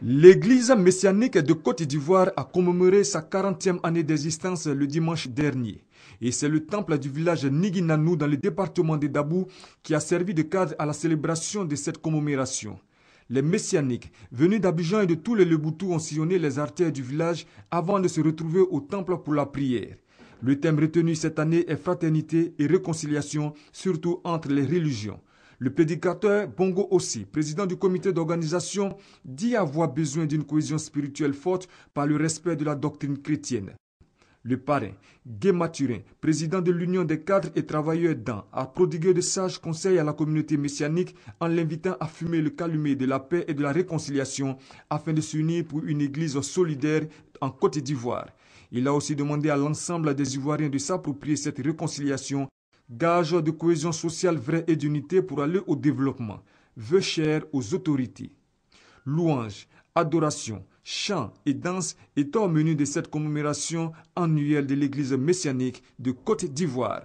L'église messianique de Côte d'Ivoire a commémoré sa 40e année d'existence le dimanche dernier. Et c'est le temple du village Niginanou dans le département de Dabou qui a servi de cadre à la célébration de cette commémoration. Les messianiques, venus d'Abidjan et de tous les Leboutou, ont sillonné les artères du village avant de se retrouver au temple pour la prière. Le thème retenu cette année est fraternité et réconciliation, surtout entre les religions. Le prédicateur Bongo aussi, président du comité d'organisation, dit avoir besoin d'une cohésion spirituelle forte par le respect de la doctrine chrétienne. Le parrain Gué Mathurin, président de l'Union des cadres et travailleurs d'An, a prodigué de sages conseils à la communauté messianique en l'invitant à fumer le calumet de la paix et de la réconciliation afin de s'unir pour une église solidaire en Côte d'Ivoire. Il a aussi demandé à l'ensemble des Ivoiriens de s'approprier cette réconciliation gage de cohésion sociale vraie et d'unité pour aller au développement, vœux chers aux autorités. Louanges, adorations, chants et danses étant au menu de cette commémoration annuelle de l'Église messianique de Côte d'Ivoire.